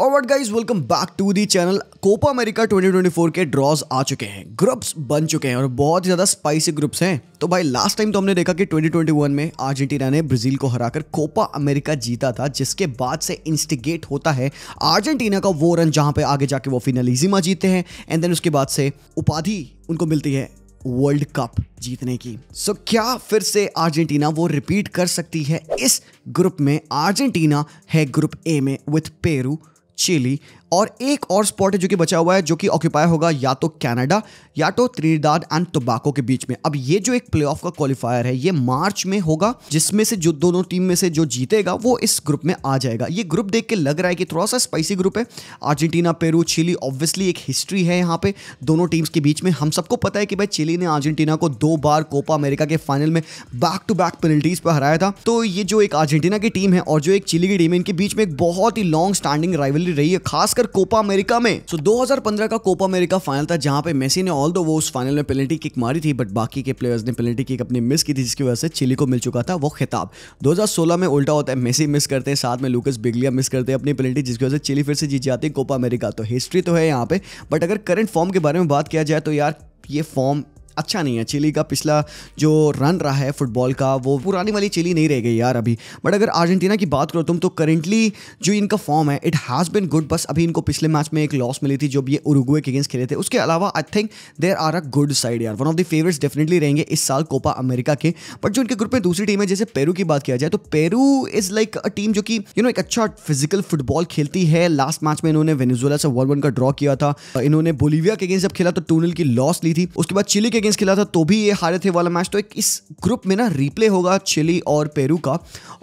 और what guys welcome back to the channel Copa America 2024 के drawers आ चुके हैं ग्रुप्स बन चुके हैं और बहुत ज़्यादा स्पाइसी ग्रुप्स हैं तो भाई लास्ट टाइम तो हमने देखा कि 2021 में अर्जेंटीना ने ब्राज़ील को हराकर कोपा अमेरिका जीता था जिसके बाद से इंस्टिगेट होता है अर्जेंटीना का वो रन जहाँ पर आगे जाके वो फिनलिजिमा जीते हैं एंड देन उसके बाद से उपाधि उनको मिलती है वर्ल्ड कप जीतने की सो so, क्या फिर से अर्जेंटीना वो रिपीट कर सकती है इस ग्रुप में अर्जेंटीना है ग्रुप ए में विथ पेरू צ'ילי और एक और स्पॉट है जो कि बचा हुआ है जो कि ऑक्यूपाई होगा या तो कनाडा या तो त्रिनिदाद एंड तुबाको के बीच में अब ये जो एक प्ले का क्वालिफायर है ये मार्च में होगा जिसमें से जो दोनों टीम में से जो जीतेगा वो इस ग्रुप में आ जाएगा ये ग्रुप देख के लग रहा है कि थोड़ा सा स्पाइसी ग्रुप है अर्जेंटीना पेरू चिली ऑब्वियसली एक हिस्ट्री है यहाँ पे दोनों टीम्स के बीच में हम सबको पता है कि भाई चिली ने अर्जेंटीना को दो बार कोपा अमेरिका के फाइनल में बैक टू बैक पेनल्टीज पर हराया था तो ये जो एक अर्जेंटीना की टीम है और जो एक चिली की टीम है इनके बीच में एक बहुत ही लॉन्ग स्टैंडिंग राइवलरी रही है खास खासकर कोपा अमेरिका में सो so, 2015 का कोपा अमेरिका फाइनल था जहां पे मेसी ने ऑल दो वो उस फाइनल में पेनल्टी किक मारी थी बट बाकी के प्लेयर्स ने पेनल्टी किक अपनी मिस की थी जिसकी वजह से चिली को मिल चुका था वो खिताब 2016 में उल्टा होता है मेसी मिस करते हैं साथ में लूकस बिगलिया मिस करते हैं अपनी पेनल्टी जिसकी वजह से चिली फिर से जीत जाती है कोपा अमेरिका तो हिस्ट्री तो है यहाँ पे बट अगर करंट फॉर्म के बारे में बात किया जाए तो यार ये फॉर्म अच्छा नहीं है चिली का पिछला जो रन रहा है फुटबॉल का वो पुरानी वाली चिली नहीं रह गई यार अभी बट अगर अर्जेंटीना की बात करो तुम तो करेंटली जो इनका फॉर्म है इट हैज़ बिन गुड बस अभी इनको पिछले मैच में एक लॉस मिली थी जब ये उरुगुए के अगेंस्ट खेले थे उसके अलावा I think there are a good side यार one of the favourites definitely रहेंगे इस साल कोपा अमेरिका के बट जो इनके ग्रुप में दूसरी टीम है जैसे पेरू की बात किया जाए तो Peru is like a team जो कि यू नो एक अच्छा फिजिकल फुटबॉल खेलती है लास्ट मैच में इन्होंने वेनेजुएला से वर्ल्ड वन का ड्रॉ किया था इन्होंने बोलीविया के अगेंस्ट जब खेला तो टूनल की लॉस ली थी उसके बाद चिली के अगेंस्ट खेला था तो भी ये हारे थे वाला मैच तो एक इस ग्रुप में ना रिप्ले होगा चिली और पेरू का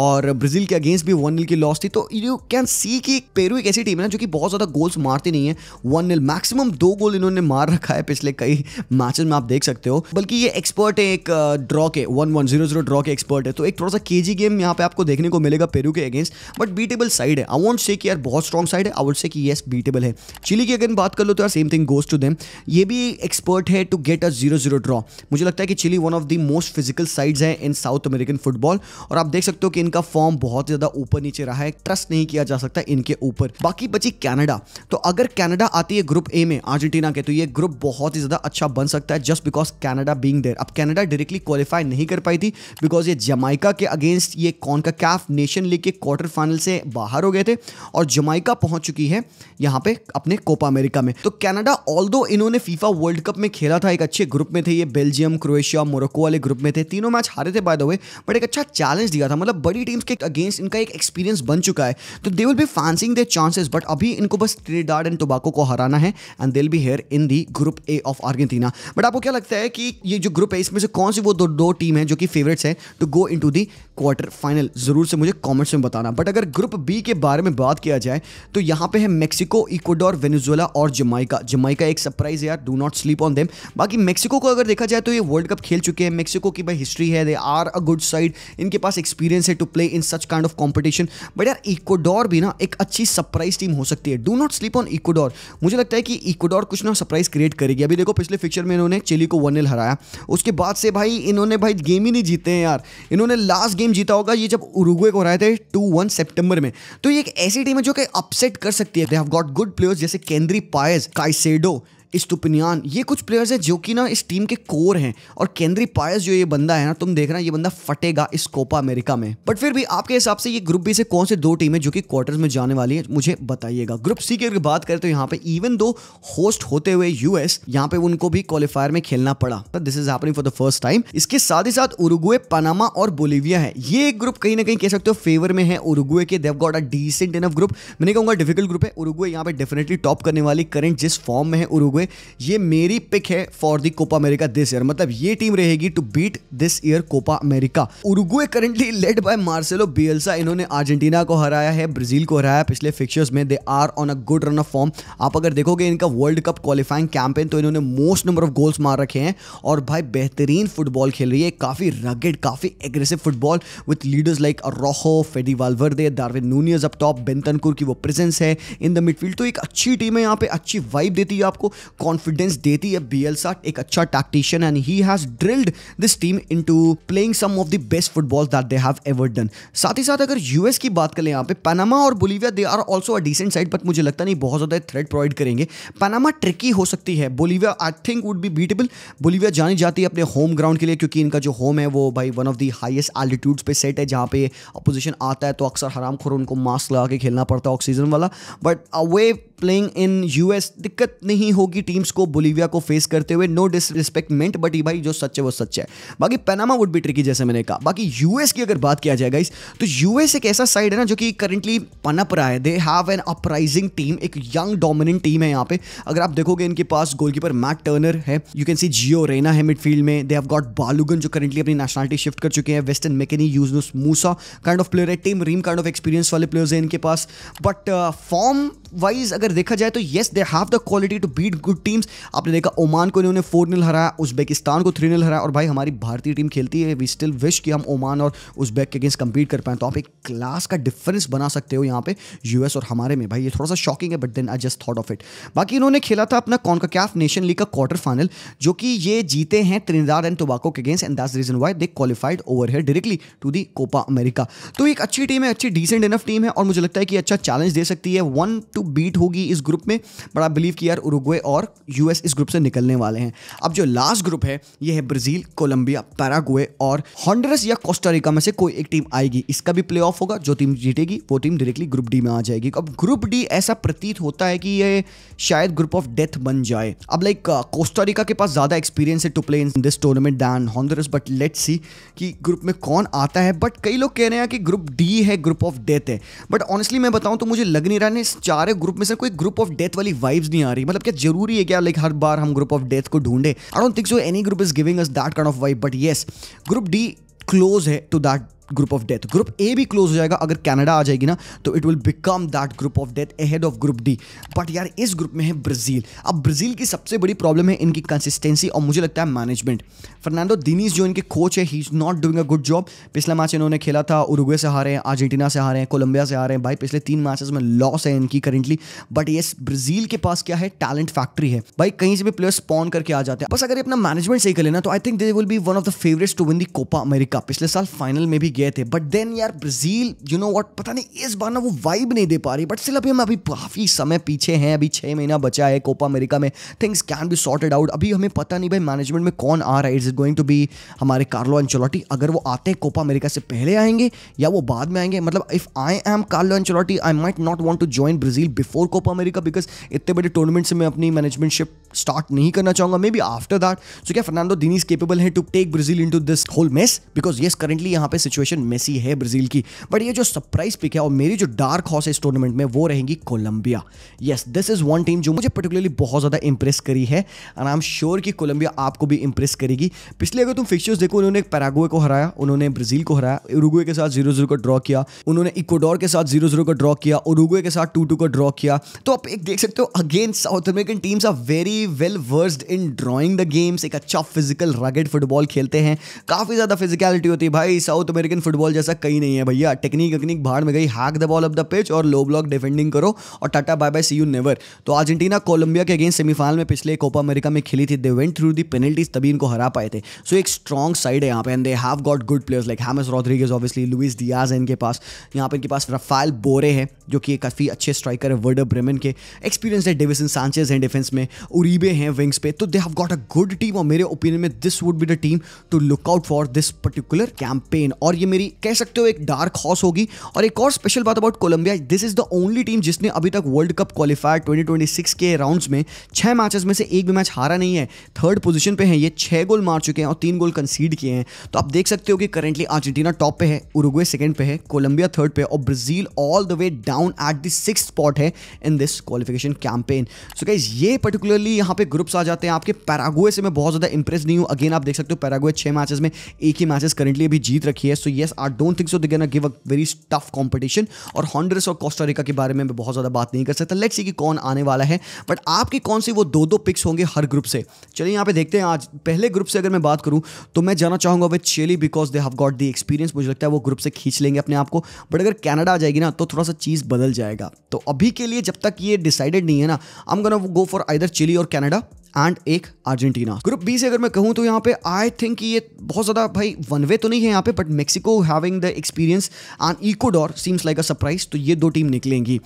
और ब्राज़ील के अगेंस्ट भी वन नील की लॉस थी तो यू कैन सी कि पेरू एक ऐसी टीम है ना जो कि बहुत ज़्यादा गोल्स मारती नहीं है वन नील मैक्सिमम दो गोल इन्होंने मार रखा है पिछले कई मैचेस में आप देख सकते हो बल्कि ये एक्सपर्ट है एक ड्रॉ के one one zero zero draw के एक्सपर्ट है तो एक थोड़ा सा के गेम यहाँ पे आपको देखने को मिलेगा पेरू के अगेंस्ट बट बीटेबल साइड है आई वॉन्ट से कि यार बहुत स्ट्रॉन्ग साइड है आई वोट से कि येस बीटेबल है चिली की अगर बात कर लो तो यार same thing goes to them ये भी एक्सपर्ट है to get a zero zero draw मुझे लगता है कि Chile one of the most physical sides हैं इन साउथ अमेरिकन फुटबॉल और आप देख सकते हो कि इनका फॉर्म बहुत ज़्यादा ऊपर नीचे रहा है ट्रस्ट नहीं किया जा सकता इनके ऊपर बाकी बची कैनेडा तो अगर कैनेडा आती है ग्रुप ए में अर्जेंटीना के तो ये ग्रुप बहुत ही ज़्यादा अच्छा बन सकता है just because Canada being there अब कैनेडा डायरेक्टली क्वालिफाई नहीं कर पाई थी बिकॉज ये जमाइका के अगेंस्ट ये CONCACAF nation League के क्वार्टर फाइनल से बाहर हो गए थे और जमाइका पहुंच चुकी है यहाँ पे अपने कोपा अमेरिका में तो कैनेडा ऑल इन्होंने फीफा वर्ल्ड कप में खेला था एक अच्छे ग्रुप ग्रुप में थे ये बेल्जियम क्रोएशिया मोरक्को वाले ग्रुप में थे तीनों मैच हारे थे बाय द वे बट एक अच्छा चैलेंज दिया था मतलब बड़ी टीम्स के अगेंस्ट इनका एक एक्सपीरियंस बन चुका है तो they will be fancying their chances but अभी इनको बस ट्रेडार्ड एंड टोबाको को हराना है and they will be here in the group A of Argentina but आपको क्या लगता है कि ये जो ग्रुप है इसमें से कौन सी वो दो दो टीम है जो कि फेवरेट्स हैं to go into the quarter final ज़रूर से मुझे कमेंट्स में बताना बट अगर ग्रुप बी के बारे में बात किया जाए तो यहाँ पे है मेक्सिको इक्वाडोर वेनेजुएला और जमाइका जमाइका एक सरप्राइज यार do not sleep on them बाकी मेक्सिको को अगर देखा जाए तो ये वर्ल्ड कप खेल चुके हैं मेक्सिको की भाई हिस्ट्री है they are a good side इनके पास एक्सपीरियंस है to play in such kind of competition but यार इक्वाडोर भी ना एक अच्छी सरप्राइज टीम हो सकती है do not sleep on Ecuador मुझे लगता है कि इक्वाडोर कुछ ना सरप्राइज क्रिएट करेगी अभी देखो पिछले फिक्चर में इन्होंने चिली को वन हराया उसके बाद से भाई इन्होंने भाई गेम ही नहीं जीते हैं यार इन्होंने लास्ट गेम गेम जीता होगा ये जब उरुग्वे को हराए थे टू वन सेप्टेम्बर में तो ये एक ऐसी टीम है जो कि अपसेट कर सकती है they have got good players जैसे केंद्री पायस काइसेडो इस्तुपनियान ये कुछ प्लेयर्स हैं जो कि ना इस टीम के कोर हैं और केंद्रीय पायस जो ये बंदा है ना तुम देख रहे ये बंदा फटेगा इस कोपा अमेरिका में बट फिर भी आपके हिसाब से ये ग्रुप बी से कौन से दो टीमें जो कि क्वार्टर्स में जाने वाली है मुझे बताइएगा ग्रुप सी की अगर बात करें तो यहाँ पे इवन दो होस्ट होते हुए यूएस यहाँ पे उनको भी क्वालिफायर में खेलना पड़ा this is happening for the first time इसके साथ ही साथ उरुगुए पनामा और बोलिविया है ये ग्रुप कहीं ना कहीं कह सकते हो फेवर में है उरुगुए के they've got a decent enough group मैंने कहूंगा डिफिकल्ट ग्रुप है उरुगुए यहाँ पे डेफिनेटली टॉप करने वाली करंट जिस फॉर्म में है उरुगुए हुए ये मेरी पिक है for the Copa America this year मतलब ये टीम रहेगी to beat this year Copa America Uruguay currently led by Marcelo Bielsa इन्होंने अर्जेंटीना को हराया है ब्राजील को हराया पिछले फिक्चर्स में they are on a good run of form आप अगर देखोगे इनका वर्ल्ड कप क्वालिफाइंग कैंपेन तो इन्होंने मोस्ट नंबर ऑफ गोल्स मार रखे हैं और भाई बेहतरीन फुटबॉल खेल रही है काफ़ी रगेड काफ़ी aggressive football with leaders like Araujo Fede वालवर्दे दार्विन नूनियज up top बेंतनकुर की वो प्रेजेंस है इन द मिडफील्ड तो एक अच्छी टीम है यहाँ पे अच्छी वाइब देती है आपको कॉन्फिडेंस देती है बियलसा एक अच्छा tactician and he has drilled this team to playing some of the best football that they have ever done साथ ही साथ अगर यूएस की बात करें यहाँ पे पनामा और Bolivia they are also a decent side but मुझे लगता नहीं बहुत ज़्यादा थ्रेड प्रोवाइड करेंगे पनामा ट्रिकी हो सकती है Bolivia I think would be beatable Bolivia जानी जाती है अपने होम ग्राउंड के लिए क्योंकि इनका जो होम है वो भाई one of the highest altitudes पे सेट है जहाँ पे अपोजिशन आता है तो अक्सर हराम खोर उनको मास्क लगा के खेलना पड़ता है ऑक्सीजन वाला but away playing in US दिक्कत नहीं होगी टीम्स को बोलीविया को फेस करते हुए नो डिसरिस्पेक्टमेंट बट ये भाई जो सच है वो सच है बाकी पैनामा वुड भी ट्रिकी जैसे मैंने कहा बाकी यूएस की अगर बात किया जाए गाइस तो यूएस एक ऐसा साइड है ना जो कि करंटली पनप रहा है they have an uprising team एक यंग डोमिनेंट टीम है यहाँ पे अगर आप देखोगे इनके पास गोलकीपर मैट टर्नर है you can see Gio Reyna है मिडफील्ड में दे हैव गॉट बालूगन जो करंटली अपनी नेशनलिटी शिफ्ट कर चुके हैं Weston McKennie Yunus Musah kind of player है Tim Ream kind of experience वाले प्लेयर्स हैं इनके पास बट फॉर्म uh, वाइज अगर देखा जाए तो yes they have the quality to beat good teams आपने देखा ओमान को इन्होंने फोर नील हराया उज्बेकिस्तान को थ्री नील हराया और भाई हमारी भारतीय टीम खेलती है वी स्टिल विश कि हम ओमान और उज्बेक के अगेंस्ट कंपीट कर पाएँ तो आप एक क्लास का डिफरेंस बना सकते हो यहाँ पे यूएस और हमारे में भाई ये थोड़ा सा शॉकिंग है but then I just thought of it बाकी इन्होंने खेला था अपना कॉन्का कैफ नेशन लीग का क्वार्टर फाइनल जो कि ये जीते हैं त्रिनिदाद एंड टोबाको के against and that reason why they qualified over है directly to the Copa America तो एक अच्छी टीम है अच्छी डिसेंट इनफ टीम है और मुझे लगता है कि अच्छा चैलेंज दे सकती है वन टू बीट होगी इस ग्रुप में बट बड़ा बिलीव किया यार उरुग्वे और यूएस इस ग्रुप से निकलने वाले हैं अब जो लास्ट ग्रुप है ये है ब्राज़ील कोलंबिया पैरागुए और हॉन्डरस या कोस्टारिका में से कोई एक टीम आएगी इसका भी प्ले ऑफ होगा जो टीम जीतेगी वो टीम डायरेक्टली ग्रुप डी में आ जाएगी अब ग्रुप डी ऐसा प्रतीत होता है कि ये शायद ग्रुप ऑफ डेथ बन जाए अब लाइक uh, कोस्टारिका के पास ज़्यादा एक्सपीरियंस है to play in this tournament than Honduras but let see कि ग्रुप में कौन आता है बट कई लोग कह रहे हैं कि ग्रुप डी है ग्रुप ऑफ डेथ है बट ऑनेस्टली मैं बताऊं तो मुझे लग नहीं रहा है चार हमारे ग्रुप में से कोई ग्रुप ऑफ डेथ वाली वाइब्स नहीं आ रही मतलब क्या जरूरी है क्या लाइक हर बार हम ग्रुप ऑफ डेथ को ढूंढे I don't think so any group is giving us that kind of vibe but yes group D close है to that group of death group A भी क्लोज हो जाएगा अगर कनाडा आ जाएगी ना तो it will become that group of death ahead of group D but यार इस ग्रुप में है ब्राज़ील अब ब्राज़ील की सबसे बड़ी प्रॉब्लम है इनकी कंसिस्टेंसी और मुझे लगता है मैनेजमेंट फर्नांडो दिनीस जो इनके कोच है he is not doing a good job पिछला मैच इन्होंने खेला था उरुग्वे से हारे हैं अर्जेंटीना से हारे हैं कोलंबिया से हारे हैं भाई पिछले तीन मैचेस में लॉस है इनकी करेंटली बट येस ब्राज़ील के पास क्या है टैलेंट फैक्ट्री है भाई कहीं से भी प्लेयर स्पॉन करके आ जाते हैं बस अगर अपना मैनेजमेंट सही कर लेना तो I think they will be one of the favourite to win the Copa America पिछले साल फाइनल में भी गए थे बट देन यार ब्राज़ील यू नो वॉट पता नहीं इस बार ना वो वाइब नहीं दे पा रही बट स्टिल अभी हम अभी काफ़ी समय पीछे हैं अभी छः महीना बचा है कोपा अमेरिका में things can be sorted out अभी हमें पता नहीं भाई मैनेजमेंट में कौन आ रहा है इज गोइंग टू बी हमारे कार्लो एंचोलॉटी अगर वो आते हैं कोपा अमेरिका से पहले आएंगे या वो बाद में आएंगे मतलब if I am Carlo Ancelotti I might not want to join Brazil before Copa America because इतने बड़े टूर्नामेंट से मैं अपनी मैनेजमेंटशिप करना चाहूंगा may be after that so क्या फर्नांडो दिन इज केपेबल है to take Brazil into this whole mess because ये करेंटली यहाँ पे सिचुएशन मेसी है ब्राजील की बट ये जो सरप्राइज पिक है और मेरी जो डार्क हॉस है इस टूर्नामेंट में वो रहेंगी Colombia yes this is one team जो मुझे पर्टिकुलरली बहुत ज्यादा इंप्रेस करी है एंड आई एम श्योर कि कोलंबिया आपको भी इंप्रेस करेगी पिछले अगर तुम फिक्चर्स देखो उन्होंने पैरागुए को हराया उन्होंने ब्राजील को हराया उरुगुए के साथ जीरो जीरो का ड्रॉ किया उन्होंने इक्वाडोर के साथ जीरो जीरो का ड्रॉ किया उरुगुए के साथ टू टू का ड्रॉ किया तो आप एक देख सकते हो again South American teams are very काफ़ी well versed in drawing the games एक अच्छा फिजिकल रगेड फुटबॉल खेलते हैं काफ़ी ज़्यादा फिजिकलिटी होती है भाई साउथ अमेरिकन फुटबॉल जैसा कहीं नहीं है भैया टेक्निक वकनिक बाहर में गई hack the ball off the pitch और लो ब्लॉक डिफेंडिंग करो और tata bye bye see you never तो अर्जेंटीना कोलंबिया के अगेंस्ट सेमीफाइनल में पिछले कोपा अमेरिका में खेली थी they went through the penalties तभी इनको हरा पाए थे सो so, एक स्ट्रॉन्ग साइड है यहाँ पे and they have got good players like James Rodriguez obviously Luis Diaz है इनके पास यहाँ पर इनके पास रफाइल बोरे हैं जो कि काफ़ी अच्छे स्ट्राइकर है वर्डर ब्रेमन के एक्सपीरियंस है डेविसन सांचेज हैं डिफेंस में उरी रीबे हैं विंग्स पे तो they have got a good team और मेरे ओपिनियन में this would be the team to look out for this particular campaign और ये मेरी कह सकते हो एक डार्क हॉस होगी और एक और स्पेशल बात about Colombia this is the only team जिसने अभी तक वर्ल्ड कप क्वालिफायर ट्वेंटी के राउंड्स में छह मैचेस में से एक भी मैच हारा नहीं है थर्ड पोजिशन पे है ये छह गोल मार चुके हैं और तीन गोल कंसीड किए हैं तो आप देख सकते हो कि करेंटली अर्जेंटीना टॉप पे है उरुग्वे सेकंड पे है कोलंबिया थर्ड पे और Brazil all the way down at the six spot है in this qualification campaign so guys ये पर्टिकुलरली यहाँ पे ग्रुप्स आ जाते हैं आपके पैरागुए से मैं बहुत ज़्यादा इंप्रेस नहीं हूँ अगेन आप देख सकते हो पैरागुए छह मैचेस में एक ही मैचेस करेंटली अभी जीत रखी है so yes I don't think so they give a very tough competition और हॉन्ड्रेस और कोस्टारिका के बारे में मैं बहुत ज़्यादा बात नहीं कर सकता लेट्स सी कि कौन आने वाला है बट आपके कौन से वो दो दो पिक्स होंगे हर ग्रुप से चलिए यहाँ पे देखते हैं आज पहले ग्रुप से अगर मैं बात करूँ तो मैं जाना चाहूंगा with Chile because they have got the experience मुझे लगता है वो ग्रुप से खींच लेंगे अपने आप को बट अगर कैनेडा आ जाएगी ना तो थोड़ा सा चीज़ बदल जाएगा तो अभी के लिए जब तक ये डिसाइडेड नहीं है ना I am gonna go for either Chile और Canada एंड एक अर्जेंटीना ग्रुप बी से अगर मैं कहूँ तो यहाँ पे आई थिंक ये बहुत ज़्यादा भाई वन वे तो नहीं है यहाँ पे but Mexico having the experience and Ecuador seems like a surprise तो ये दो टीम निकलेंगी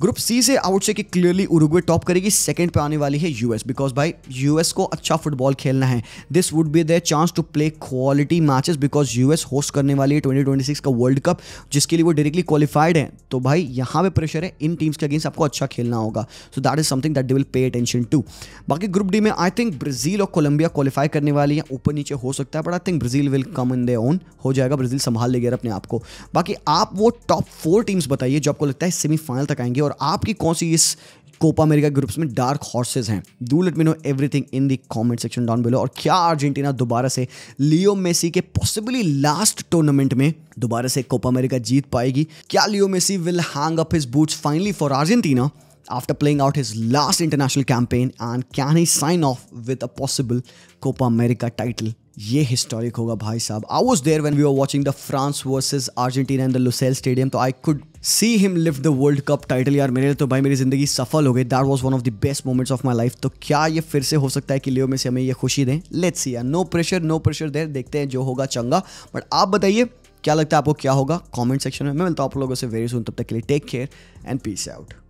ग्रुप सी से आउट से कि क्लियरली उरुग्वे टॉप करेगी सेकंड पे आने वाली है यूएस बिकॉज भाई यूएस को अच्छा फुटबॉल खेलना है this would be their chance to play quality matches because US host करने वाली है 2026 का वर्ल्ड कप जिसके लिए वो डायरेक्टली क्वालिफाइड है तो भाई यहाँ पे प्रेशर है इन टीम्स के अगेंस्ट आपको अच्छा खेलना होगा so that is something that they will pay attention to बाकी ग्रुप ग्रुप डी में आई थिंक ब्राजील और कोलंबिया क्वालिफाई करने वाली है ऊपर नीचे हो सकता है but I think Brazil will come in their own हो जाएगा ब्राजील संभाल लेगी अपने आप को बाकी आप वो टॉप फोर टीम्स बताइए जो आपको लगता है सेमीफाइनल तक आएंगे और आपकी कौन सी इस कोपा अमेरिका ग्रुप्स में डार्क हॉर्सेज हैं do let me know everything in the comment section down below और क्या अर्जेंटीना दोबारा से लियो मेसी के पॉसिबली लास्ट टूर्नामेंट में दोबारा से कोपा अमेरिका जीत पाएगी क्या Leo Messi will hang up his boots finally for Argentina after playing out his last international campaign and can he sign off with a possible Copa America title? ये historic होगा भाई साहब I was there when we are watching the France versus Argentina in the Lusail stadium तो I could see him लिव the World Cup title यार मेरे लिए तो भाई मेरी जिंदगी सफल हो गई that was one of the best moments of my life तो क्या ये फिर से हो सकता है कि लियो में से हमें ये खुशी दें लेट्स सी यार नो प्रेशर नो प्रेशर देर देखते हैं जो होगा चंगा बट आप बताइए क्या लगता है आपको क्या होगा कॉमेंट सेक्शन में मैं मिलता हूँ आप लोगों से वेरी सुन तब तक के लिए take care and peace out